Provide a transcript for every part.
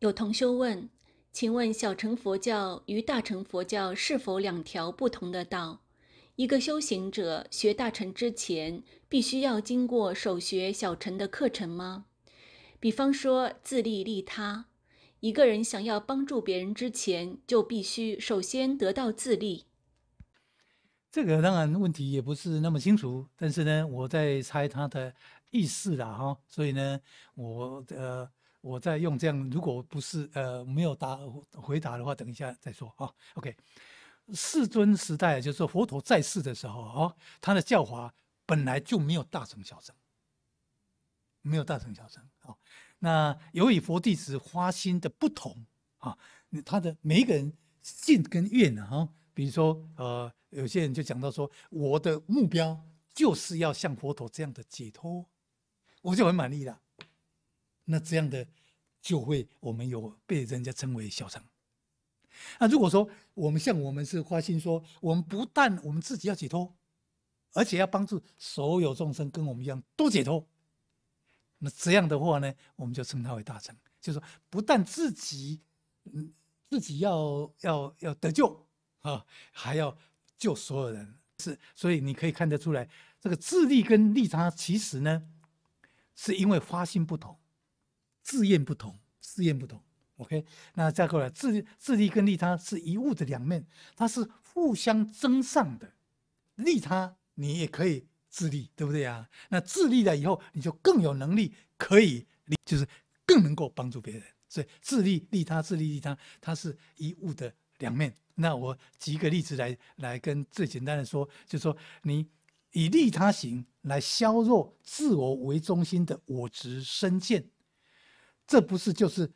有同修问：“请问小乘佛教与大乘佛教是否两条不同的道？一个修行者学大乘之前，必须要经过首学小乘的课程吗？比方说自利利他，一个人想要帮助别人之前，就必须首先得到自利。”这个当然问题也不是那么清楚，但是呢，我在猜他的意思了哈，所以呢，我呃。我在用这样，如果不是呃没有答回答的话，等一下再说啊。OK，世尊时代就是佛陀在世的时候啊，他的教法本来就没有大乘小乘，没有大乘小乘啊。那由于佛弟子花心的不同啊，他的每一个人信跟愿啊，比如说呃有些人就讲到说，我的目标就是要像佛陀这样的解脱，我就很满意了。那这样的就会，我们有被人家称为小乘。那如果说我们像我们是发心说，我们不但我们自己要解脱，而且要帮助所有众生跟我们一样都解脱。那这样的话呢，我们就称他为大乘，就是说不但自己嗯自己要要要得救啊，还要救所有人。是，所以你可以看得出来，这个自利跟利他其实呢，是因为发心不同。自验不同，自验不同。OK，那再过来，自自利跟利他是一物的两面，它是互相增上的。利他，你也可以自利，对不对呀？那自利了以后，你就更有能力可以，就是更能够帮助别人。所以自利利他，自利利他，它是一物的两面。那我举一个例子来来跟最简单的说，就是说你以利他行来削弱自我为中心的我执身见。这不是就是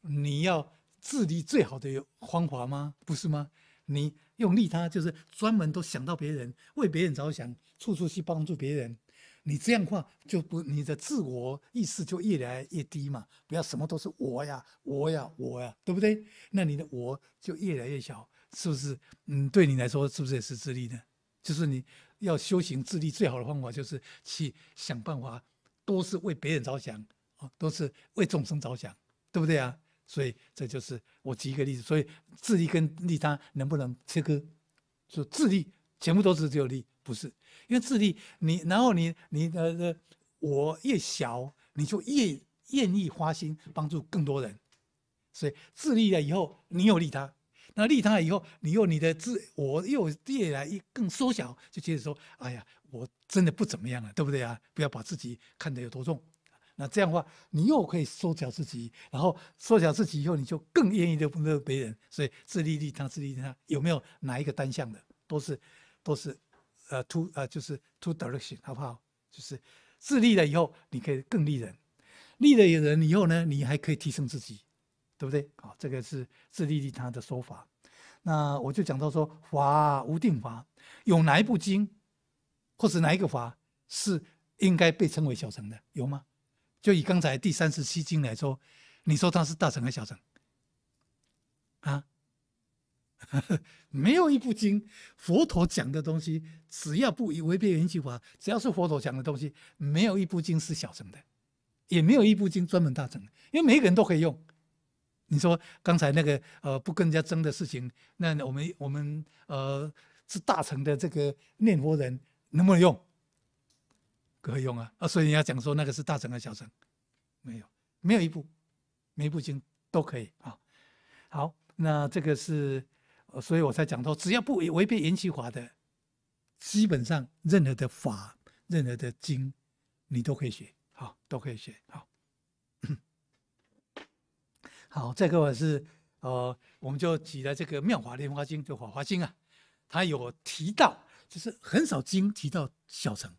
你要自立最好的方法吗？不是吗？你用利他就是专门都想到别人，为别人着想，处处去帮助别人。你这样的话就不，你的自我意识就越来越低嘛。不要什么都是我呀，我呀，我呀，对不对？那你的我就越来越小，是不是？嗯，对你来说是不是也是自立呢？就是你要修行自立最好的方法就是去想办法，都是为别人着想。哦，都是为众生着想，对不对啊？所以这就是我举一个例子。所以自利跟利他能不能切割？说自利全部都是只有利，不是？因为自利你，然后你，你呃呃，我越小，你就越愿意花心帮助更多人。所以自利了以后，你有利他；那利他了以后，你又你的自，我又越来越更缩小，就接着说：哎呀，我真的不怎么样了，对不对啊？不要把自己看得有多重。那这样话，你又可以缩小自己，然后缩小自己以后，你就更愿意的乐别人，所以自利利他，自利他有没有哪一个单向的，都是都是，呃，to 呃就是 to direction，好不好？就是自利了以后，你可以更利人，利了人以后呢，你还可以提升自己，对不对？好，这个是自利利他的说法。那我就讲到说，法无定法，有哪一部经，或者哪一个法是应该被称为小乘的，有吗？就以刚才第三十七经来说，你说它是大乘还是小乘？啊？没有一部经佛陀讲的东西，只要不违背缘起法，只要是佛陀讲的东西，没有一部经是小乘的，也没有一部经专门大乘的，因为每一个人都可以用。你说刚才那个呃不跟人家争的事情，那我们我们呃是大乘的这个念佛人能不能用？以用啊？啊，所以你要讲说那个是大乘和小乘，没有，没有一部，每一部经都可以啊。好，那这个是，所以我才讲到，只要不违违背言起法的，基本上任何的法，任何的经，你都可以学，好，都可以学，好。好，这个是呃，我们就举了这个妙法莲花经，就法华经啊，他有提到，就是很少经提到小乘。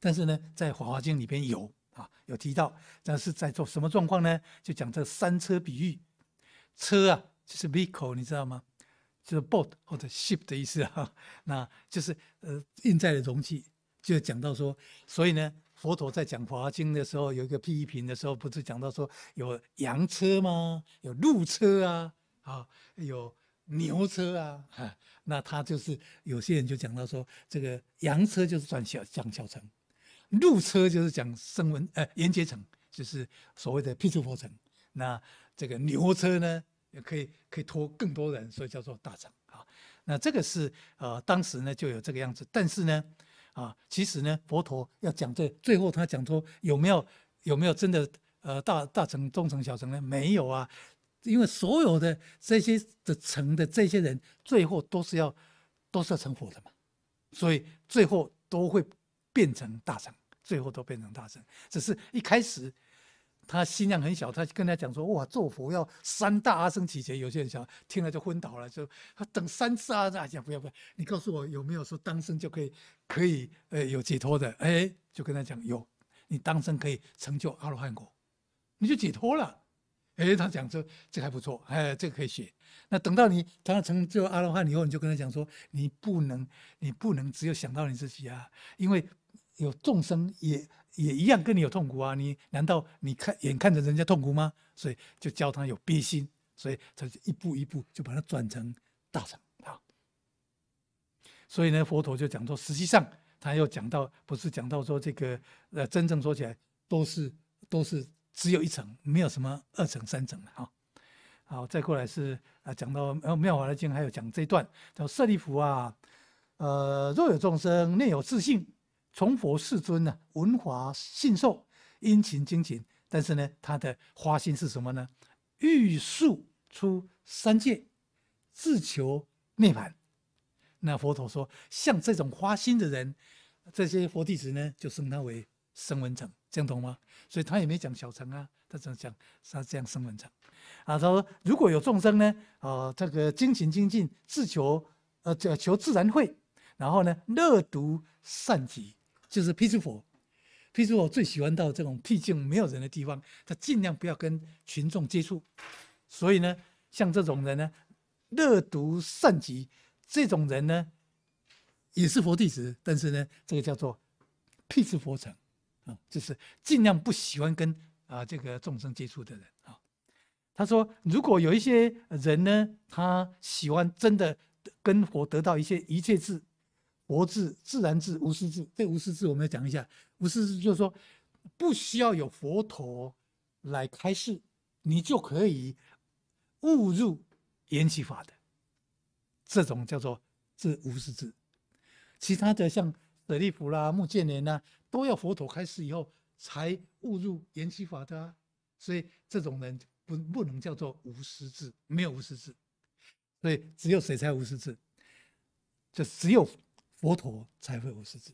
但是呢，在《华华经》里边有啊，有提到，但是在做什么状况呢？就讲这三车比喻，车啊就是 vehicle，你知道吗？就是 boat 或者 ship 的意思啊，那就是呃运载的容器。就讲到说，所以呢，佛陀在讲《华华经》的时候，有一个批评的时候，不是讲到说有羊车吗？有鹿车啊，啊有牛车啊，哈，那他就是有些人就讲到说，这个羊车就是转小讲小乘。路车就是讲声闻，呃，缘劫城就是所谓的辟出佛城。那这个牛车呢，也可以可以拖更多人，所以叫做大乘啊。那这个是呃，当时呢就有这个样子。但是呢，啊，其实呢，佛陀要讲这，最后他讲说有没有有没有真的呃大大乘、中乘、小乘呢？没有啊，因为所有的这些的乘的这些人，最后都是要都是要成佛的嘛，所以最后都会。变成大圣，最后都变成大圣，只是一开始他心量很小。他跟他讲说：“哇，做佛要三大阿僧祇劫。”有些人想听了就昏倒了。就他等三次阿，他讲不要不要，你告诉我有没有说当生就可以可以呃有解脱的？哎，就跟他讲有，你当生可以成就阿罗汉果，你就解脱了。哎，他讲说这还不错，哎，这个可以学。那等到你他成就阿罗汉以后，你就跟他讲说，你不能你不能只有想到你自己啊，因为。有众生也也一样跟你有痛苦啊！你难道你看眼看着人家痛苦吗？所以就教他有悲心，所以他就一步一步就把它转成大成。好，所以呢，佛陀就讲说，实际上他又讲到，不是讲到说这个呃，真正说起来都是都是只有一层，没有什么二层三层的哈。好，再过来是啊，讲到《妙妙法华经》还有讲这一段，叫舍利弗啊，呃，若有众生念有自性。从佛世尊呢，文华信受，殷勤精勤。但是呢，他的花心是什么呢？欲速出三界，自求涅槃。那佛陀说，像这种花心的人，这些佛弟子呢，就称他为生文成，听懂吗？所以他也没讲小乘啊，他只讲？他样生文成啊。他说，如果有众生呢，啊，这个精勤精进，自求呃，求自然会，然后呢，乐读善集。就是披持佛，披持佛最喜欢到这种僻静没有人的地方，他尽量不要跟群众接触。所以呢，像这种人呢，乐读善极，这种人呢，也是佛弟子，但是呢，这个叫做辟支佛城，啊，就是尽量不喜欢跟啊这个众生接触的人啊。他说，如果有一些人呢，他喜欢真的跟佛得到一些一切智。佛智、自然智、无师智，这无师智我们要讲一下。无师智就是说，不需要有佛陀来开示，你就可以悟入缘起法的这种叫做这无师智。其他的像舍利弗啦、目犍连啦，都要佛陀开示以后才悟入缘起法的啊。所以这种人不不能叫做无师智，没有无师智。所以只有谁才无师智？就只有。佛陀才会无师智，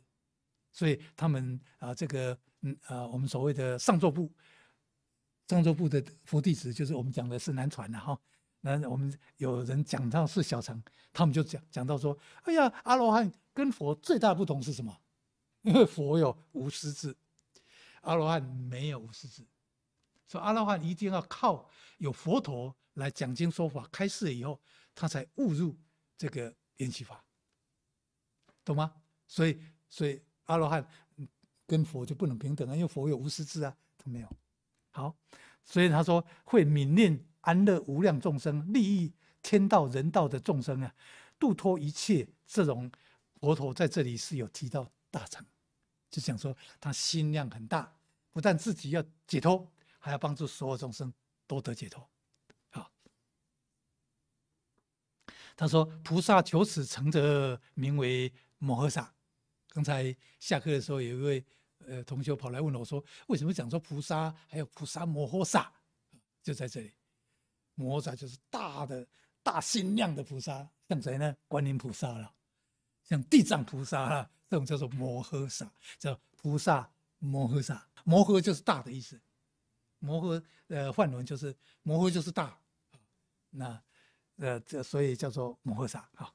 所以他们啊，这个嗯啊，我们所谓的上座部，上座部的佛弟子，就是我们讲的是南传的哈。那我们有人讲到是小乘，他们就讲讲到说，哎呀，阿罗汉跟佛最大的不同是什么？因为佛有无师智，阿罗汉没有无师智，所以阿罗汉一定要靠有佛陀来讲经说法，开示以后，他才悟入这个缘起法。懂吗？所以，所以阿罗汉跟佛就不能平等啊，因为佛有无师智啊，他没有。好，所以他说会泯念安乐无量众生，利益天道人道的众生啊，度脱一切这种。佛陀在这里是有提到大乘，就讲说他心量很大，不但自己要解脱，还要帮助所有众生都得解脱。好，他说菩萨求此成者名为。摩诃萨，刚才下课的时候，有一位呃同学跑来问我，说为什么讲说菩萨还有菩萨摩诃萨，就在这里，摩诃萨就是大的、大心量的菩萨，像谁呢？观音菩萨了，像地藏菩萨了，这种叫做摩诃萨，叫菩萨摩诃萨，摩诃就是大的意思，摩诃呃梵轮就是摩诃就是大，那呃这所以叫做摩诃萨啊，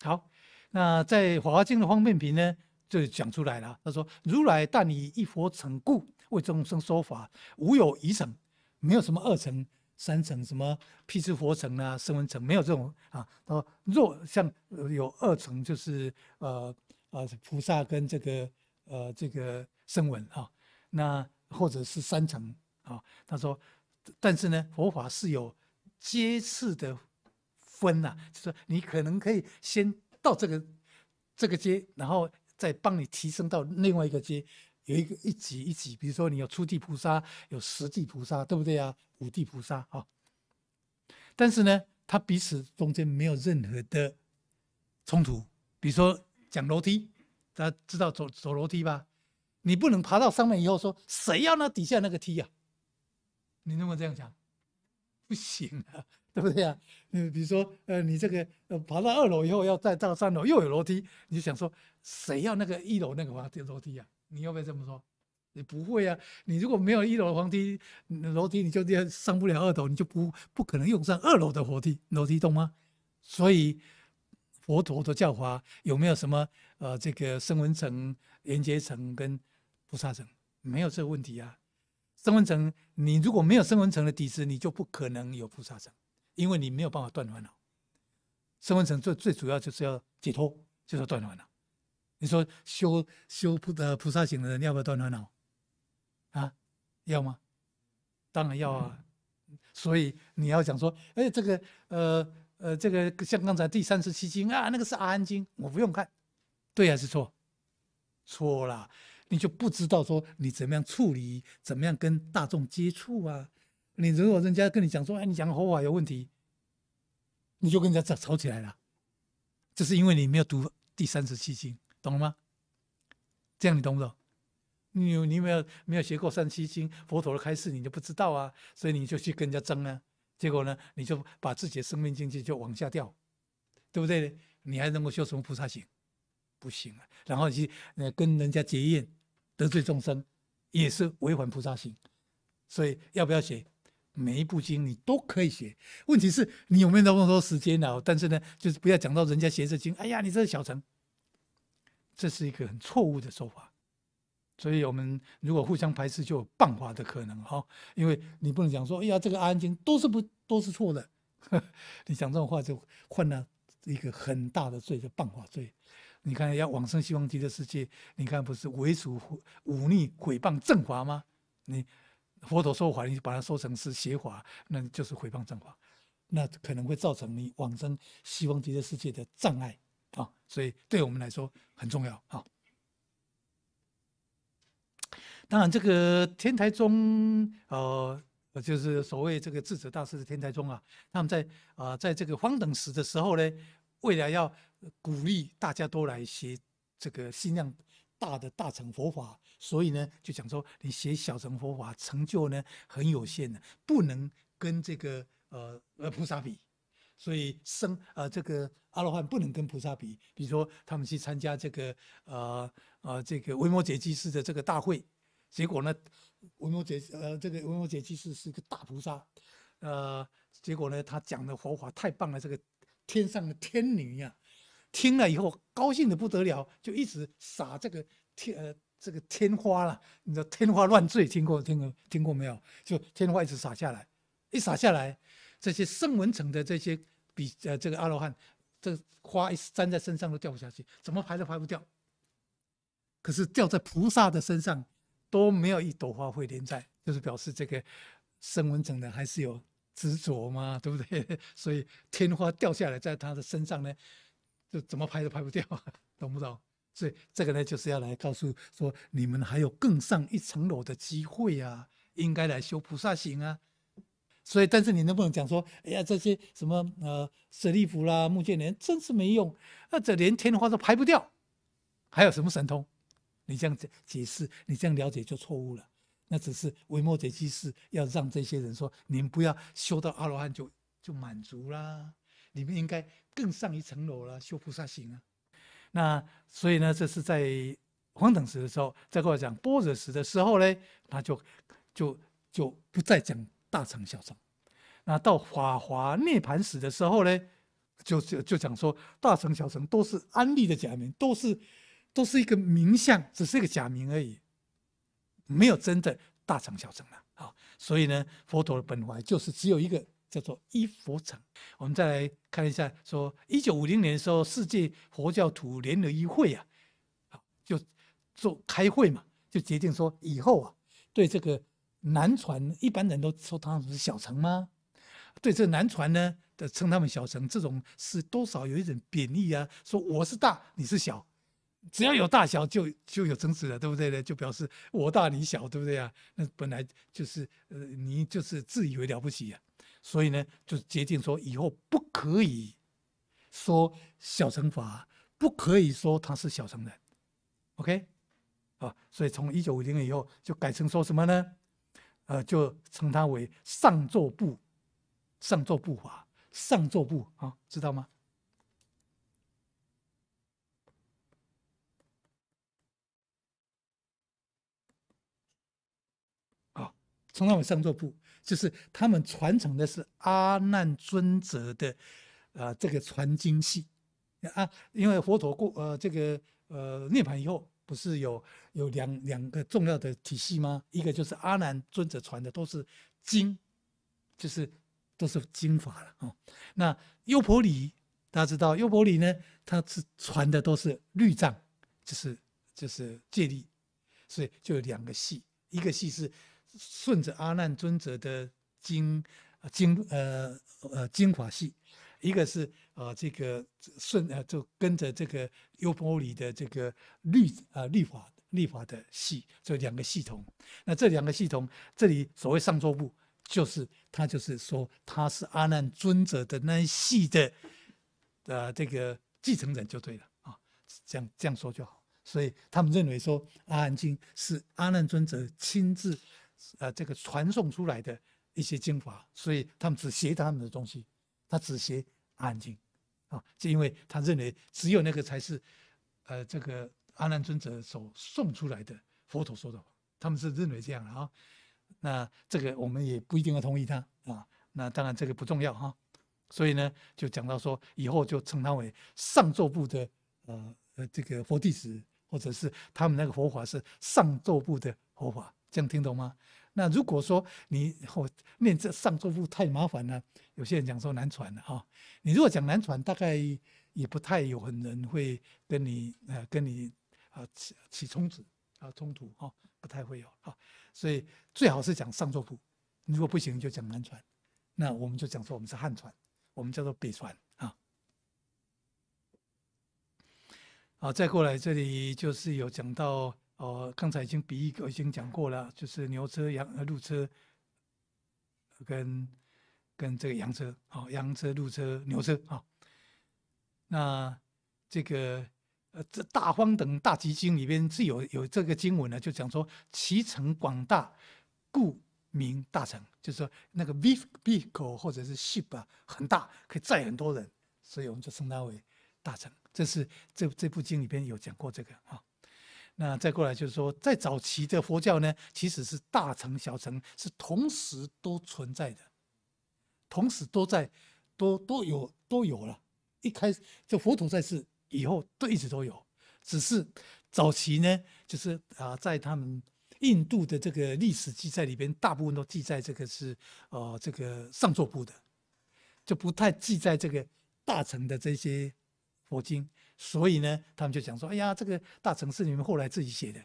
好。那在《法华经》的方便品呢，就讲出来了。他说：“如来但以一佛成故，为众生说法，无有一成，没有什么二成、三成，什么辟支佛成啊、声闻成，没有这种啊。他说，若像有二成，就是呃呃菩萨跟这个呃这个声闻啊，那或者是三成啊。他说，但是呢，佛法是有阶次的分呐，就是你可能可以先。”到这个这个阶，然后再帮你提升到另外一个阶，有一个一级一级，比如说你有初地菩萨，有十地菩萨，对不对啊？五地菩萨啊。但是呢，他彼此中间没有任何的冲突。比如说讲楼梯，大家知道走走楼梯吧？你不能爬到上面以后说，谁要那底下那个梯呀？你能不能这样讲？不行啊！对不对啊？你比如说，呃，你这个呃，爬到二楼以后要再到三楼又有楼梯，你就想说，谁要那个一楼那个滑梯楼梯啊？你有没有这么说？你不会啊！你如果没有一楼的滑梯楼梯，你就上不了二楼，你就不不可能用上二楼的楼梯楼梯懂吗？所以佛陀的教法有没有什么呃这个声闻层、连接层跟菩萨层？没有这个问题啊！声闻层，你如果没有声闻层的底子，你就不可能有菩萨层。因为你没有办法断烦恼，成佛成最最主要就是要解脱，就是断烦恼。你说修修菩的菩萨行的人要不要断烦恼？啊，要吗？当然要啊。所以你要讲说，哎，这个呃呃，这个像刚才第三十七经啊，那个是阿含经，我不用看，对还是错？错了，你就不知道说你怎么样处理，怎么样跟大众接触啊。你如果人家跟你讲说：“哎，你讲佛法有问题。”，你就跟人家吵吵起来了。这是因为你没有读第三十七经，懂了吗？这样你懂不懂？你有你有没有没有学过三十七经？佛陀的开示你就不知道啊，所以你就去跟人家争啊。结果呢，你就把自己的生命境界就往下掉，对不对？你还能够修什么菩萨行？不行啊。然后去呃跟人家结怨，得罪众生，也是违反菩萨行。所以要不要写每一部经你都可以学，问题是你有没有那么多时间呢？但是呢，就是不要讲到人家学这经，哎呀，你这是小乘，这是一个很错误的说法。所以我们如果互相排斥，就有谤法的可能哈，因为你不能讲说，哎呀，这个阿难经都是不都是错的，你讲这种话就犯了一个很大的罪，就谤法罪。你看，要往生西方极乐世界，你看不是违主、忤逆、毁谤、正法吗？你。佛陀说法，你把它说成是邪法，那就是诽谤正法，那可能会造成你往生西方极乐世界的障碍啊。所以对我们来说很重要啊。当然，这个天台宗，呃，就是所谓这个智者大师的天台宗啊，他们在啊，在这个方等时的时候呢，未了要鼓励大家都来学这个心量。大的大乘佛法，所以呢，就讲说你写小乘佛法成就呢很有限的，不能跟这个呃呃菩萨比，所以生呃这个阿罗汉不能跟菩萨比。比如说他们去参加这个呃呃这个维摩诘居士的这个大会，结果呢，维摩诘呃这个维摩诘居士是个大菩萨，呃，结果呢他讲的佛法太棒了，这个天上的天女呀。听了以后高兴的不得了，就一直撒这个天呃这个天花了，你知道天花乱坠，听过听过听过没有？就天花一直撒下来，一撒下来，这些圣文层的这些比呃这个阿罗汉，这花一粘在身上都掉不下去，怎么排都排不掉。可是掉在菩萨的身上都没有一朵花会连在，就是表示这个圣文层的还是有执着嘛，对不对？所以天花掉下来在他的身上呢。就怎么拍都拍不掉，懂不懂？所以这个呢，就是要来告诉说，你们还有更上一层楼的机会啊，应该来修菩萨行啊。所以，但是你能不能讲说，哎呀，这些什么呃舍利弗啦、目犍连，真是没用，那这连天花都拍不掉，还有什么神通？你这样解解释，你这样了解就错误了。那只是为末劫计事，要让这些人说，你们不要修到阿罗汉就就满足啦。你们应该更上一层楼了，修菩萨行啊。那所以呢，这是在黄等时的时候，再跟我讲波若时的时候呢，那就就就不再讲大乘小乘。那到法华涅槃时的时候呢，就就就讲说大乘小乘都是安利的假名，都是都是一个名相，只是一个假名而已，没有真的大乘小乘了啊。所以呢，佛陀的本怀就是只有一个。叫做一佛城。我们再来看一下，说一九五零年的时候，世界佛教徒联合一会啊，就做开会嘛，就决定说以后啊，对这个南传，一般人都说他们是小乘吗？对这南传呢的称他们小乘，这种是多少有一种贬义啊？说我是大，你是小，只要有大小就就有争执了，对不对呢？就表示我大你小，对不对啊？那本来就是呃，你就是自以为了不起呀。所以呢，就决定说以后不可以说小乘法，不可以说他是小乘人，OK，啊，所以从一九五零以后就改成说什么呢？呃，就称他为上座部，上座部法，上座部啊，知道吗？从他们上座部，就是他们传承的是阿难尊者的呃这个传经系啊，因为佛陀过呃这个呃涅槃以后，不是有有两两个重要的体系吗？一个就是阿难尊者传的都是经，就是都是经法了啊。那优婆里大家知道，优婆里呢，他是传的都是律藏，就是就是戒律，所以就有两个系，一个系是。顺着阿难尊者的经，经呃呃经法系，一个是啊这个顺呃就跟着这个优婆里的这个律啊律法律法的系，这两个系统。那这两个系统，这里所谓上座部，就是他就是说他是阿难尊者的那一系的呃这个继承人就对了啊，这样这样说就好。所以他们认为说阿难经是阿难尊者亲自。呃，这个传送出来的一些精华，所以他们只学他们的东西，他只学《阿难经》，啊，就因为他认为只有那个才是，呃，这个阿难尊者所送出来的佛陀说的，他们是认为这样，的啊。那这个我们也不一定要同意他啊，那当然这个不重要哈，所以呢，就讲到说以后就称他为上座部的，呃，呃，这个佛弟子，或者是他们那个佛法是上座部的佛法。这样听懂吗？那如果说你我念这上座部太麻烦了，有些人讲说难传的哈，你如果讲难传，大概也不太有很人会跟你呃跟你啊起起冲突啊冲突哈，不太会有啊，所以最好是讲上座部，如果不行就讲南传，那我们就讲说我们是汉传，我们叫做北传啊。好，再过来这里就是有讲到。哦，刚才已经比一个已经讲过了，就是牛车、羊呃、鹿车，跟跟这个羊车，好，羊车、鹿车、牛车啊。那这个呃，这大荒等大集经里边是有有这个经文的，就讲说其城广大，故名大城，就是说那个 v e h i c l e 或者是 ship 啊很大，可以载很多人，所以我们就称它为大城。这是这这部经里边有讲过这个啊。那再过来就是说，在早期的佛教呢，其实是大乘、小乘是同时都存在的，同时都在，都都有都有了。一开始，就佛陀在世以后，都一直都有。只是早期呢，就是啊，在他们印度的这个历史记载里边，大部分都记载这个是呃这个上座部的，就不太记在这个大乘的这些佛经。所以呢，他们就讲说：“哎呀，这个大城市你们后来自己写的，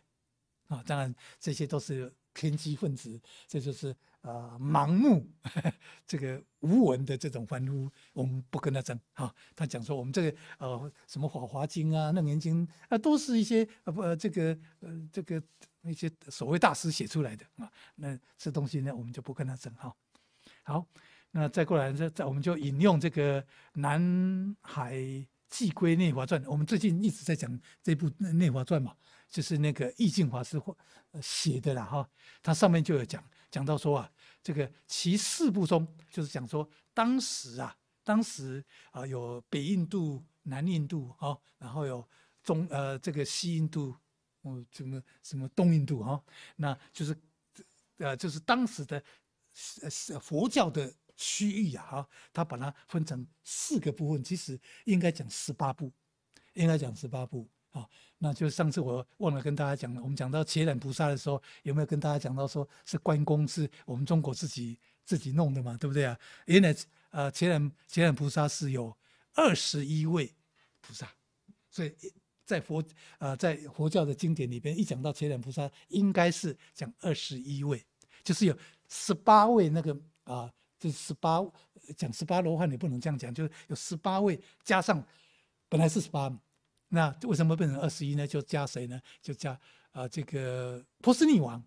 啊，当然这些都是偏激分子，这就是啊盲目 这个无闻的这种欢呼，我们不跟他争啊。他讲说我们这个呃什么《法华经》啊、《楞严经》啊，都是一些呃不这个呃这个那些所谓大师写出来的啊，那这东西呢，我们就不跟他争哈。好，那再过来再我们就引用这个南海。”《契归内华传》，我们最近一直在讲这部《内华传》嘛，就是那个易净华师写的啦哈。他上面就有讲，讲到说啊，这个其四部中，就是讲说当时啊，当时啊，有北印度、南印度哈，然后有中呃这个西印度，嗯，什么什么东印度哈，那就是呃就是当时的是是佛教的。区域呀，哈，他把它分成四个部分，其实应该讲十八部，应该讲十八部，啊，那就上次我忘了跟大家讲了，我们讲到铁胆菩萨的时候，有没有跟大家讲到说是关公是我们中国自己自己弄的嘛，对不对啊？原来呃，铁胆铁胆菩萨是有二十一位菩萨，所以在佛呃在佛教的经典里边，一讲到铁胆菩萨，应该是讲二十一位，就是有十八位那个啊。这十八讲十八罗汉，你不能这样讲，就是有十八位加上，本来是十八，那为什么变成二十一呢？就加谁呢？就加啊这个波斯匿王，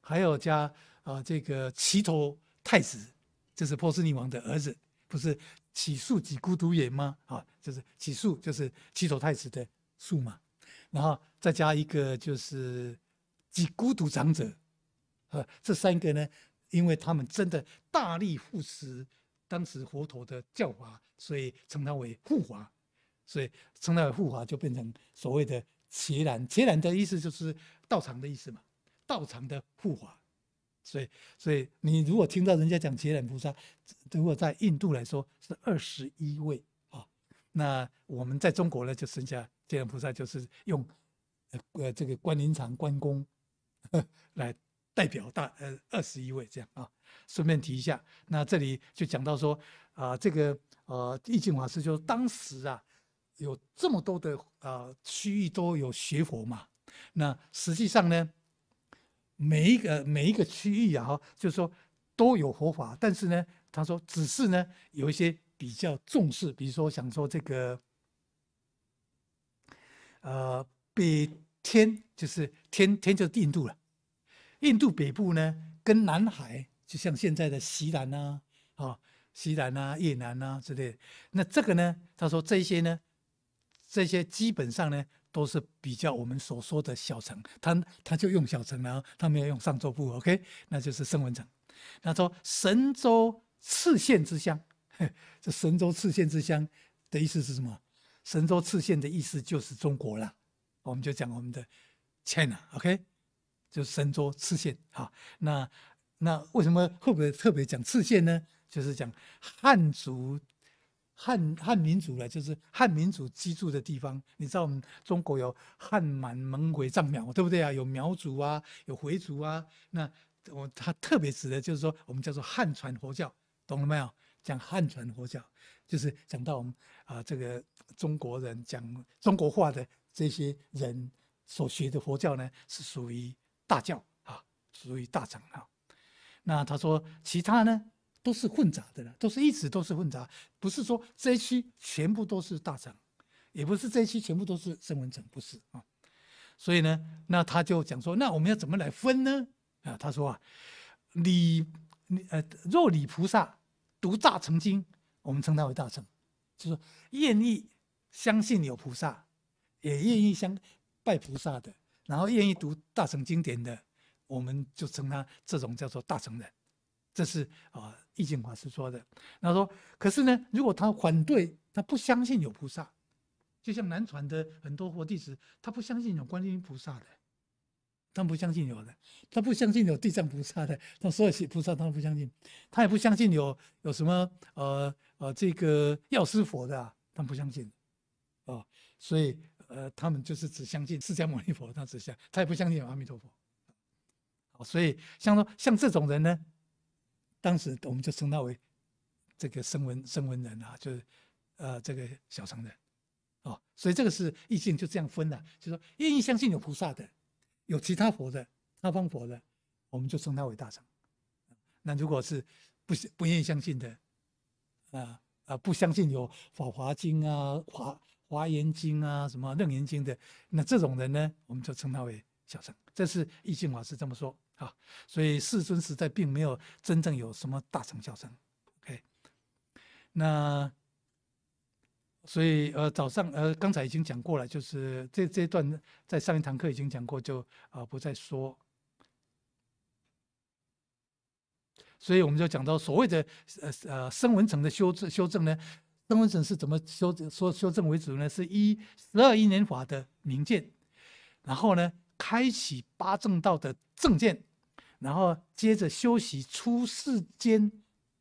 还有加啊这个齐头太子，这是波斯匿王的儿子，不是起诉及孤独也吗？啊，就是起诉就是齐头太子的诉嘛，然后再加一个就是及孤独长者，啊，这三个呢。因为他们真的大力护持当时佛陀的教法，所以称他为护法，所以称他为护法就变成所谓的伽蓝。伽蓝的意思就是道场的意思嘛，道场的护法。所以，所以你如果听到人家讲伽蓝菩萨，如果在印度来说是二十一位啊，那我们在中国呢就剩下伽蓝菩萨，就是用呃呃这个关林场关公 来。代表大呃二十一位这样啊，顺便提一下，那这里就讲到说啊，这个呃易经法师就当时啊，有这么多的啊区域都有学佛嘛，那实际上呢，每一个每一个区域啊哈，就是说都有佛法，但是呢，他说只是呢有一些比较重视，比如说想说这个呃比天就是天天就是印度了。印度北部呢，跟南海就像现在的西南啊，啊，西南啊，越南啊之类。那这个呢，他说这些呢，这些基本上呢都是比较我们所说的小城，他他就用小城，然后他们要用上州部，OK，那就是声文城。他说神州赤县之乡，这神州赤县之乡的意思是什么？神州赤县的意思就是中国了，我们就讲我们的 China，OK。就神州刺县哈，那那为什么会不会特别讲刺县呢？就是讲汉族汉汉民族呢，就是汉民族居住的地方。你知道我们中国有汉满蒙回藏苗，对不对啊？有苗族啊，有回族啊。那我他特别指的就是说，我们叫做汉传佛教，懂了没有？讲汉传佛教，就是讲到我们啊，这个中国人讲中国话的这些人所学的佛教呢，是属于。大教啊，属于大乘啊。那他说，其他呢都是混杂的了，都是一直都是混杂，不是说这一期全部都是大乘，也不是这一期全部都是声闻乘，不是啊。所以呢，那他就讲说，那我们要怎么来分呢？啊，他说啊，理，呃，若理菩萨独大成经，我们称他为大乘，就是愿意相信有菩萨，也愿意相拜菩萨的。然后愿意读大乘经典的，我们就称他这种叫做大乘人，这是啊易经法师说的。他说，可是呢，如果他反对，他不相信有菩萨，就像南传的很多佛弟子，他不相信有观音菩萨的，他不相信有的，他不相信有地藏菩萨的，他所有菩萨他不相信，他也不相信有有什么呃呃这个药师佛的，他不相信啊，所以。呃，他们就是只相信释迦牟尼佛，他只相，他也不相信有阿弥陀佛。好，所以像说像这种人呢，当时我们就称他为这个声闻声闻人啊，就是呃这个小乘人。哦，所以这个是异境就这样分了，就说愿意相信有菩萨的、有其他佛的、他方佛的，我们就称他为大乘。那如果是不不愿意相信的，啊啊，不相信有法华经啊华。华严经啊，什么楞严经的，那这种人呢，我们就称他为小乘。这是易经法师这么说啊，所以世尊实在并没有真正有什么大乘小乘。OK，那所以呃，早上呃，刚才已经讲过了，就是这这一段在上一堂课已经讲过，就啊不再说。所以我们就讲到所谓的呃呃声闻层的修正修正呢。增润省是怎么修？说修正为主呢？是依十二因缘法的明鉴，然后呢，开启八正道的正见，然后接着修习出世间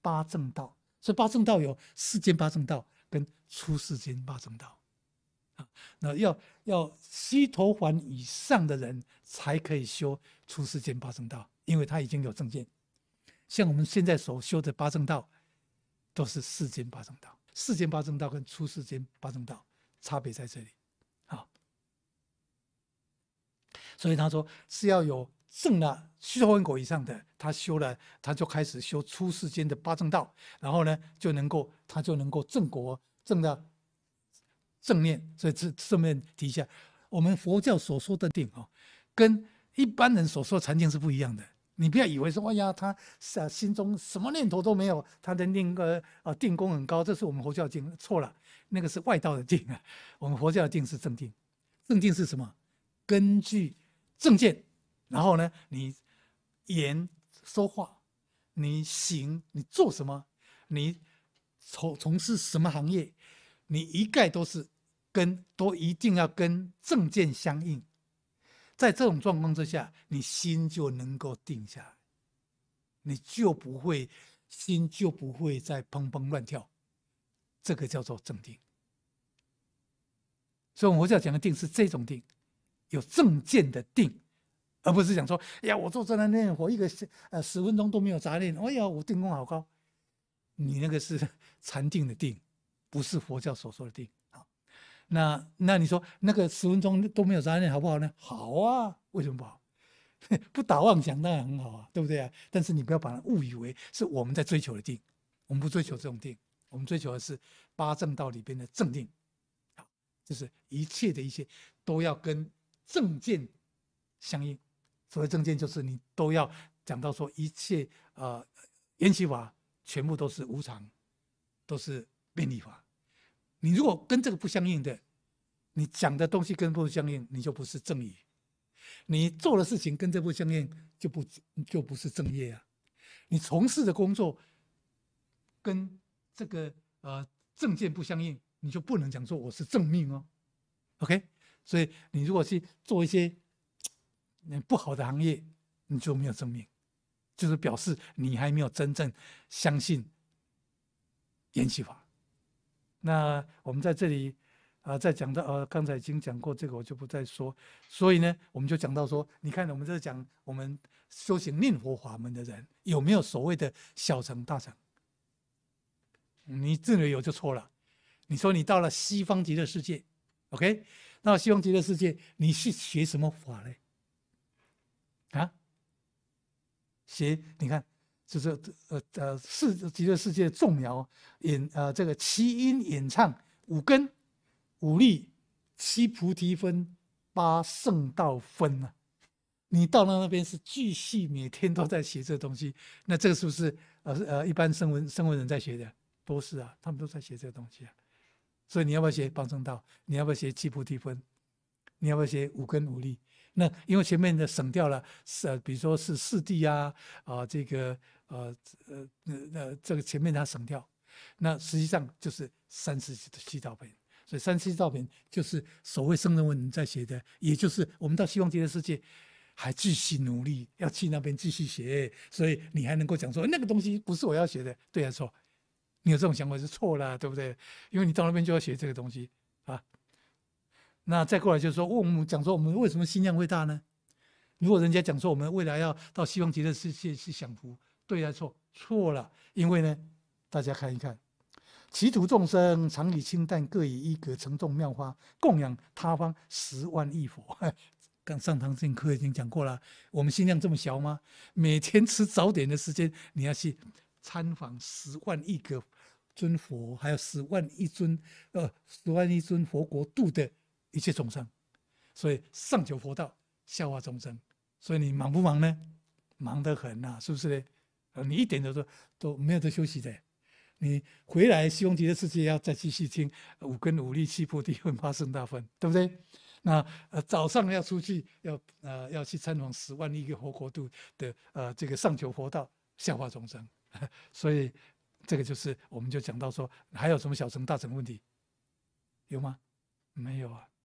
八正道。这八正道有世间八正道跟出世间八正道啊。那要要西陀环以上的人才可以修出世间八正道，因为他已经有正见。像我们现在所修的八正道，都是世间八正道。世间八正道跟出世间八正道差别在这里，好，所以他说是要有正了虚幻果以上的，他修了他就开始修出世间的八正道，然后呢就能够他就能够正果正的正念，所以这顺便提一下，我们佛教所说的定啊，跟一般人所说的禅定是不一样的。你不要以为说，哎呀，他呃心中什么念头都没有，他的那个呃定功很高，这是我们佛教的定，错了，那个是外道的定。啊。我们佛教的定是正定，正定是什么？根据正见，然后呢，你言说话，你行，你做什么，你从从事什么行业，你一概都是跟都一定要跟正见相应。在这种状况之下，你心就能够定下来，你就不会心就不会再砰砰乱跳，这个叫做正定。所以，我教讲的定是这种定，有正见的定，而不是讲说，哎呀，我坐这来念佛，一个呃十分钟都没有杂念，哎呀，我定功好高，你那个是禅定的定，不是佛教所说的定。那那你说那个十分钟都没有杂念，好不好呢？好啊，为什么不好？不打妄想当然很好啊，对不对啊？但是你不要把它误以为是我们在追求的定，我们不追求这种定，我们追求的是八正道里边的正定，就是一切的一切都要跟正见相应。所谓正见，就是你都要讲到说一切啊缘起法全部都是无常，都是变异法。你如果跟这个不相应的，你讲的东西跟不相应，你就不是正义；你做的事情跟这不相应，就不就不是正业啊。你从事的工作跟这个呃证件不相应，你就不能讲说我是正命哦。OK，所以你如果去做一些嗯不好的行业，你就没有正命，就是表示你还没有真正相信延禧法。那我们在这里啊，再讲到呃，刚才已经讲过这个，我就不再说。所以呢，我们就讲到说，你看，我们这讲我们修行念佛法门的人有没有所谓的小乘、大乘？你自以有就错了。你说你到了西方极乐世界，OK？那西方极乐世界你是学什么法嘞？啊，学你看。就是呃呃世极乐世界众鸟演呃这个七音演唱五根五力七菩提分八圣道分啊，你到了那边是继续每天都在写这东西，那这个是不是呃呃一般声闻声闻人在写的都是啊，他们都在写这东西啊，所以你要不要写八圣道？你要不要写七菩提分？你要不要写五根五力？那因为前面的省掉了是比如说是四谛啊啊这个。呃呃那那这个前面它省掉，那实际上就是三十七兆篇，所以三十七道篇就是所谓圣人文在写的，也就是我们到西方极乐世界还继续努力，要去那边继续写，所以你还能够讲说那个东西不是我要写的，对还是错？你有这种想法是错了，对不对？因为你到那边就要学这个东西啊。那再过来就是说，我们讲说我们为什么心量会大呢？如果人家讲说我们未来要到西方极乐世界去享福。对还是错？错了，因为呢，大家看一看，奇土众生常以清淡各以一格承重妙花供养他方十万亿佛。刚上堂这课已经讲过了，我们心量这么小吗？每天吃早点的时间，你要去参访十万亿个尊佛，还有十万亿尊呃，十万亿尊佛国度的一切众生，所以上求佛道，下化众生，所以你忙不忙呢？忙得很啊，是不是呢？啊，你一点都都都没有得休息的，你回来修习的世界要再继续听五根五力七菩提分八圣大分，对不对？那呃早上要出去，要呃要去参访十万亿个活国度的呃这个上求佛道，下化众生，所以这个就是我们就讲到说，还有什么小乘大乘问题有吗？没有啊。